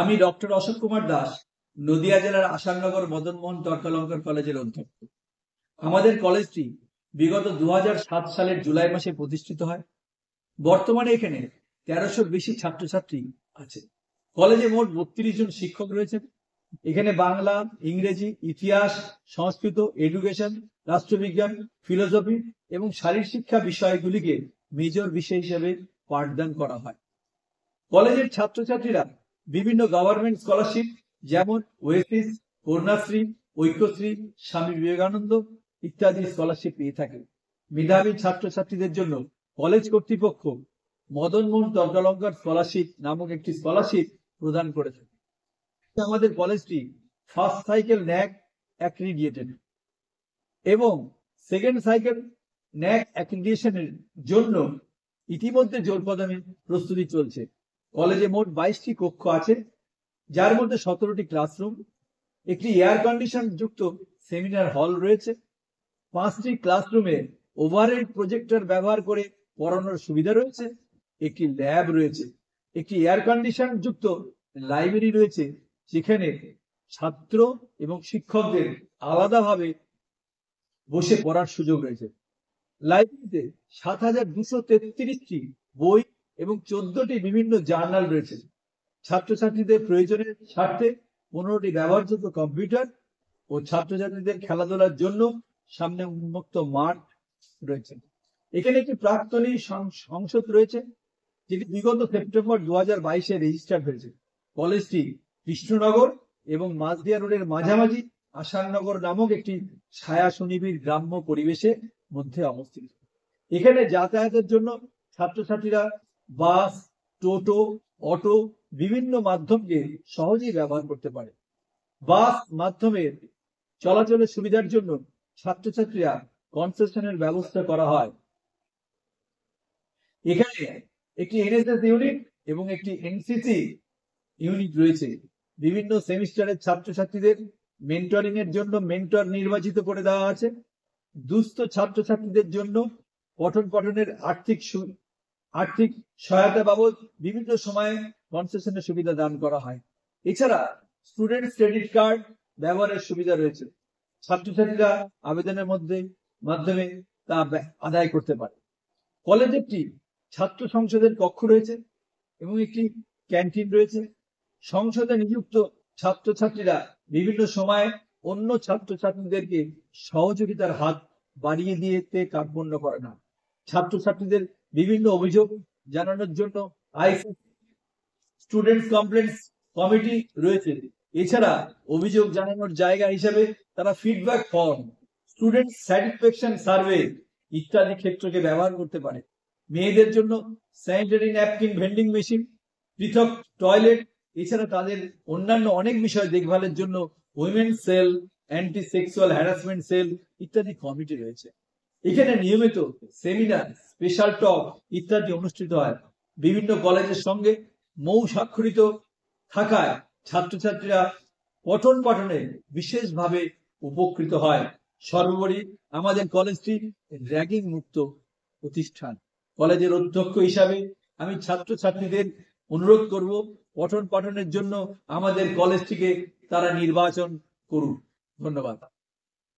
আমি ডক্টর অশোক কুমার দাস নদিয়া জেলার আসামনগর মদনমোহন তর্কলঙ্কর কলেজের অধ্যক্ষ আমাদের কলেজটি বিগত দু সালের জুলাই মাসে প্রতিষ্ঠিত হয় বর্তমানে এখানে তেরোশো বেশি ছাত্রছাত্রী আছে কলেজে মোট বত্রিশ জন শিক্ষক রয়েছেন এখানে বাংলা ইংরেজি ইতিহাস সংস্কৃত এডুকেশন রাষ্ট্রবিজ্ঞান ফিলোসফি এবং শারীর শিক্ষা বিষয়গুলিকে মেজর বিষয় হিসেবে পাঠদান করা হয় কলেজের ছাত্রছাত্রীরা বিভিন্ন গভর্নমেন্ট স্কলারশিপ যেমন ওয়েসিস কন্যাশ্রী ঐক্যশ্রী স্বামী বিবেকানন্দ ইত্যাদি স্কলারশিপ পেয়ে থাকে মেধাবী ছাত্রছাত্রীদের জন্য কলেজ কর্তৃপক্ষ মদনমোহন তর্কালঙ্কার স্কলারশিপ নামক একটি স্কলারশিপ প্রদান করে থাকে আমাদের কলেজটি ফার্স্ট সাইকেল ন্যাক অ্যাক্রিডিয়েটেড এবং সেকেন্ড সাইকেল ন্যাক অ্যাক্রিডিয়েশনের জন্য ইতিমধ্যে জোর প্রদানের প্রস্তুতি চলছে কলেজে মোট বাইশটি কক্ষ আছে যার মধ্যে সতেরোটি ক্লাসরুম একটি এয়ার কন্ডিশন যুক্ত সেমিনার হল রয়েছে পাঁচটি ক্লাসরুমে ওভারহেড প্রজেক্টর ব্যবহার করে পড়ানোর সুবিধা রয়েছে একটি ল্যাব রয়েছে একটি এয়ার কন্ডিশন যুক্ত লাইব্রেরি রয়েছে যেখানে ছাত্র এবং শিক্ষকদের আলাদাভাবে বসে পড়ার সুযোগ রয়েছে লাইব্রেরিতে সাত হাজার দুশো তেত্রিশটি বই এবং চোদ্দটি বিভিন্ন জার্নাল রয়েছে ছাত্রছাত্রীদের প্রয়োজনের স্বার্থে পনেরোটি ব্যবহারযোগ্য কম্পিউটার ও ছাত্রছাত্রীদের খেলাধুলার জন্য সামনে উন্মুক্ত মাঠ রয়েছে এখানে একটি প্রাক্তনী সংসদ রয়েছে যেটি বিগত সেপ্টেম্বর দু হাজার বাইশে রেজিস্টার হয়েছে কলেজটি কৃষ্ণনগর এবং মাঝদিয়া রোডের মাঝামাঝি আশানগর নামক একটি ছায়া সুনিবির গ্রাম্য পরিবেশে মধ্যে অবস্থিত এখানে যাতায়াতের জন্য ছাত্রছাত্রীরা বাস টোটো অটো বিভিন্ন মাধ্যমকে সহজেই ব্যবহার করতে পারে বাস মাধ্যমে চলাচলের সুবিধার জন্য ছাত্রছাত্রীরা কনসেশনের ব্যবস্থা করা হয় এখানে একটি এনএসএস ইউনিট এবং একটি এনসিসি ইউনিট রয়েছে বিভিন্ন সেমিস্টারের ছাত্রছাত্রীদের মেন্টরিং এর জন্য মেন্টর নির্বাচিত করে দেওয়া আছে দুস্থ ছাত্রছাত্রীদের জন্য পঠন পঠনের আর্থিক আর্থিক সহায়তা বাবদ বিভিন্ন সময়ে কনসেশনের সুবিধা দান করা হয় এছাড়া স্টুডেন্ট ক্রেডিট কার্ড ব্যবহারের সুবিধা রয়েছে ছাত্রছাত্রীরা আবেদনের মধ্যে মাধ্যমে তা আদায় করতে পারে কলেজ একটি ছাত্র সংসদের কক্ষ রয়েছে এবং একটি ক্যান্টিন রয়েছে সংসদে নিযুক্ত ছাত্রছাত্রীরা বিভিন্ন সময়ে অন্য ছাত্রছাত্রীদেরকে সহযোগিতার হাত বাড়িয়ে দিয়েতে কার্পণ্য করে না ছাত্রছাত্রীদের বিভিন্ন অভিযোগ জানানোর জন্য আইসি স্টুডেন্ট কমপ্লেন্টস কমিটি রয়েছে এছাড়া অভিযোগ জানানোর জায়গা হিসাবে তারা feedback form student satisfaction survey ইত্যাদি ক্ষেত্রকে ব্যবহার করতে পারে মেয়েদের জন্য স্যানিটারি ন্যাপকিন ভেন্ডিং মেশিন পৃথক টয়লেট এছাড়া তাদের অন্যান্য অনেক বিষয় দেখভালের জন্য women cell anti sexual harassment cell ইত্যাদি কমিটি রয়েছে এখানে নিয়মিত সেমিনার স্পেশাল টক ইত্যাদি অনুষ্ঠিত হয় বিভিন্ন কলেজের সঙ্গে মৌ স্বাক্ষরিত থাকায় ছাত্রছাত্রীরা পঠন পাঠনে বিশেষভাবে উপকৃত হয় সর্বোপরি আমাদের কলেজটি র্যাগিং মুক্ত প্রতিষ্ঠান কলেজের অধ্যক্ষ হিসাবে আমি ছাত্রছাত্রীদের অনুরোধ করব পঠন পাঠনের জন্য আমাদের কলেজটিকে তারা নির্বাচন করুন ধন্যবাদ